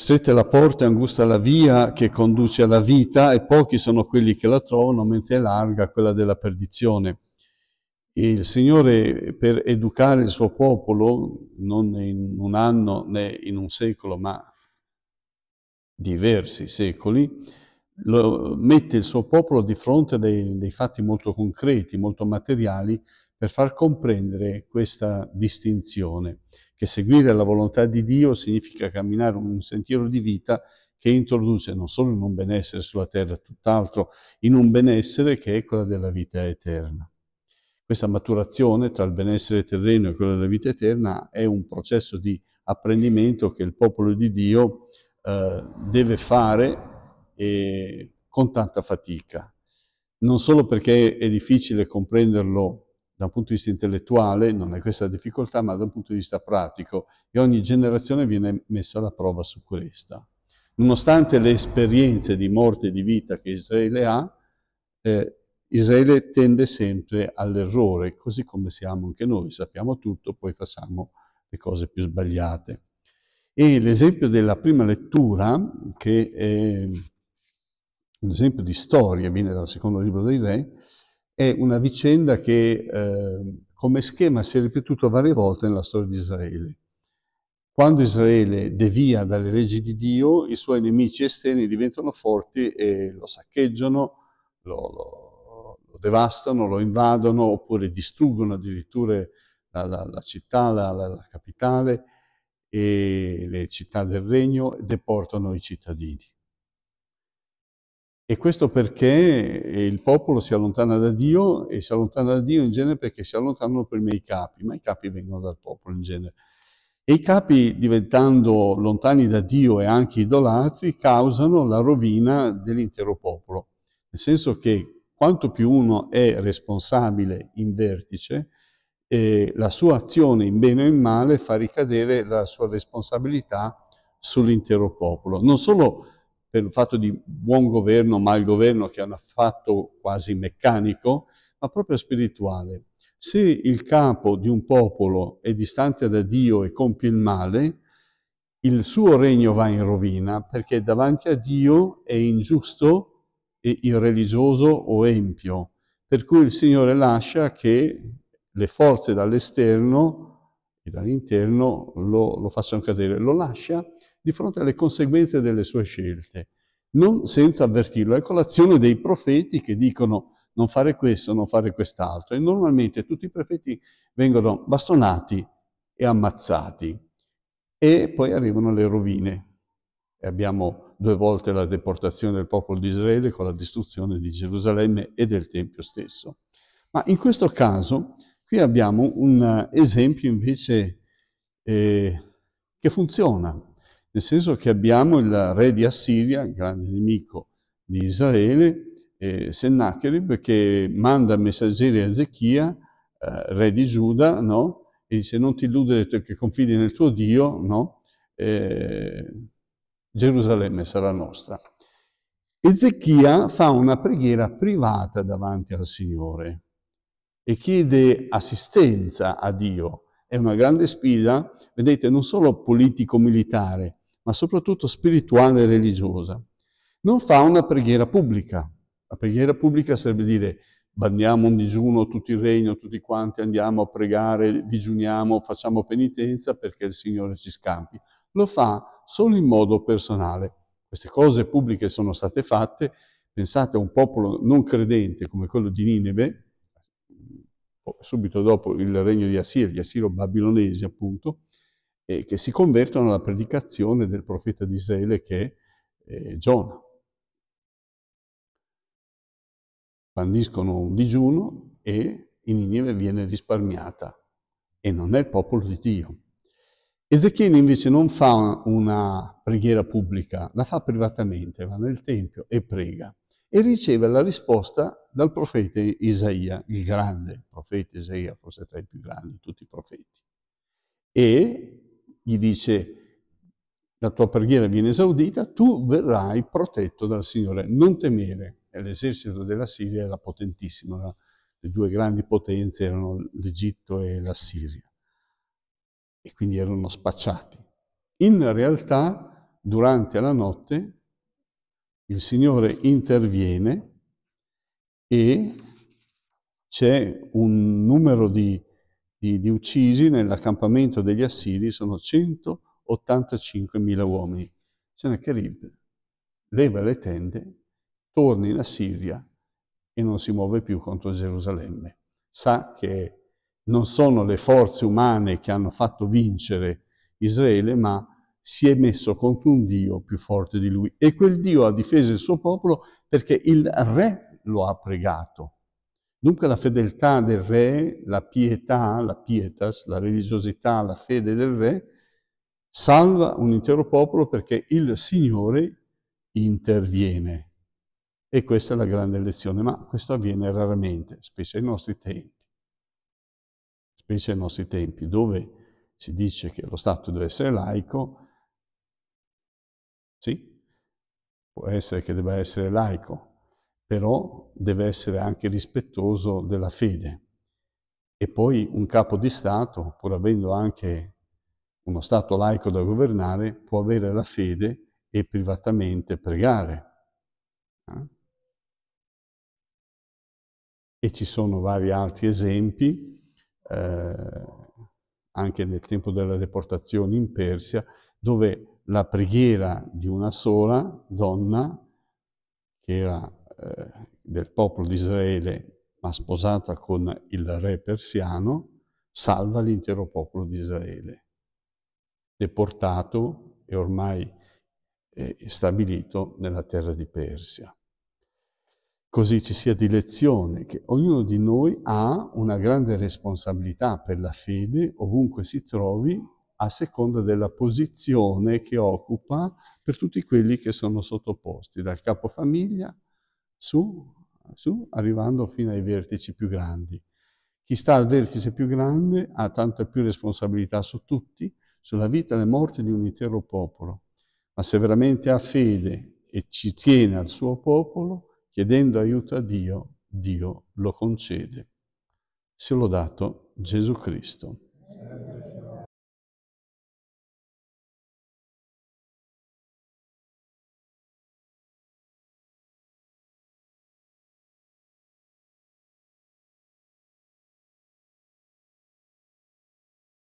Strette la porta e angusta la via che conduce alla vita e pochi sono quelli che la trovano, mentre è larga quella della perdizione. E il Signore per educare il suo popolo, non in un anno né in un secolo, ma diversi secoli, lo, mette il suo popolo di fronte a dei, dei fatti molto concreti, molto materiali, per far comprendere questa distinzione che seguire la volontà di Dio significa camminare un sentiero di vita che introduce non solo in un benessere sulla terra, tutt'altro, in un benessere che è quella della vita eterna. Questa maturazione tra il benessere terreno e quello della vita eterna è un processo di apprendimento che il popolo di Dio eh, deve fare eh, con tanta fatica, non solo perché è difficile comprenderlo da un punto di vista intellettuale non è questa la difficoltà, ma da un punto di vista pratico e ogni generazione viene messa alla prova su questa. Nonostante le esperienze di morte e di vita che Israele ha, eh, Israele tende sempre all'errore, così come siamo anche noi, sappiamo tutto, poi facciamo le cose più sbagliate. E l'esempio della prima lettura, che è un esempio di storia, viene dal secondo libro dei Re, è una vicenda che eh, come schema si è ripetuto varie volte nella storia di Israele. Quando Israele devia dalle leggi di Dio, i suoi nemici esterni diventano forti e lo saccheggiano, lo, lo, lo devastano, lo invadono oppure distruggono addirittura la, la, la città, la, la capitale e le città del regno, e deportano i cittadini. E questo perché eh, il popolo si allontana da Dio e si allontana da Dio in genere perché si allontanano prima i capi, ma i capi vengono dal popolo in genere. E i capi, diventando lontani da Dio e anche idolatri, causano la rovina dell'intero popolo. Nel senso che quanto più uno è responsabile in vertice, eh, la sua azione in bene o in male fa ricadere la sua responsabilità sull'intero popolo. Non solo per un fatto di buon governo, mal governo, che è un affatto quasi meccanico, ma proprio spirituale. Se il capo di un popolo è distante da Dio e compie il male, il suo regno va in rovina perché davanti a Dio è ingiusto e irreligioso o empio. Per cui il Signore lascia che le forze dall'esterno e dall'interno lo, lo facciano cadere. Lo lascia di fronte alle conseguenze delle sue scelte, non senza avvertirlo. Ecco l'azione dei profeti che dicono non fare questo, non fare quest'altro. E normalmente tutti i profeti vengono bastonati e ammazzati e poi arrivano le rovine. E abbiamo due volte la deportazione del popolo di Israele con la distruzione di Gerusalemme e del Tempio stesso. Ma in questo caso qui abbiamo un eh, esempio invece eh, che funziona nel senso che abbiamo il re di Assiria, il grande nemico di Israele, eh, Sennacherib, che manda messaggeri a Zechia, eh, re di Giuda, no? e dice non ti illudere perché confidi nel tuo Dio, no? eh, Gerusalemme sarà nostra. E Zechia fa una preghiera privata davanti al Signore e chiede assistenza a Dio. È una grande sfida, vedete, non solo politico-militare, ma soprattutto spirituale e religiosa, non fa una preghiera pubblica. La preghiera pubblica sarebbe dire bandiamo un digiuno tutto il regno, tutti quanti andiamo a pregare, digiuniamo, facciamo penitenza perché il Signore ci scampi. Lo fa solo in modo personale. Queste cose pubbliche sono state fatte, pensate a un popolo non credente come quello di Nineve, subito dopo il regno di Assir, gli assiro-babilonesi appunto, eh, che si convertono alla predicazione del profeta di Israele che è eh, Giona. Bandiscono un digiuno e in Ninive viene risparmiata e non è il popolo di Dio. Ezechiele invece non fa una preghiera pubblica, la fa privatamente, va nel Tempio e prega e riceve la risposta dal profeta Isaia, il grande profeta Isaia, forse tra i più grandi di tutti i profeti. E gli dice la tua preghiera viene esaudita, tu verrai protetto dal Signore, non temere. L'esercito della Siria era potentissimo, era, le due grandi potenze erano l'Egitto e la Siria, e quindi erano spacciati. In realtà, durante la notte, il Signore interviene e c'è un numero di di, di uccisi nell'accampamento degli Assiri sono 185.000 uomini. Sennacherib leva le tende, torna in Assiria e non si muove più contro Gerusalemme. Sa che non sono le forze umane che hanno fatto vincere Israele, ma si è messo contro un Dio più forte di lui. E quel Dio ha difeso il suo popolo perché il re lo ha pregato. Dunque la fedeltà del re, la pietà, la pietas, la religiosità, la fede del re, salva un intero popolo perché il Signore interviene. E questa è la grande lezione, ma questo avviene raramente, spesso ai nostri tempi. Spesso ai nostri tempi, dove si dice che lo Stato deve essere laico, sì, può essere che debba essere laico, però deve essere anche rispettoso della fede. E poi un capo di Stato, pur avendo anche uno Stato laico da governare, può avere la fede e privatamente pregare. Eh? E ci sono vari altri esempi, eh, anche nel tempo della deportazione in Persia, dove la preghiera di una sola donna, che era eh, del popolo di Israele, ma sposata con il re persiano, salva l'intero popolo di Israele, deportato e ormai eh, stabilito nella terra di Persia. Così ci sia di lezione che ognuno di noi ha una grande responsabilità per la fede, ovunque si trovi, a seconda della posizione che occupa per tutti quelli che sono sottoposti, dal capofamiglia su, su, arrivando fino ai vertici più grandi. Chi sta al vertice più grande ha tanta più responsabilità su tutti, sulla vita e la morte di un intero popolo. Ma se veramente ha fede e ci tiene al suo popolo, chiedendo aiuto a Dio, Dio lo concede. Se l'ho dato Gesù Cristo.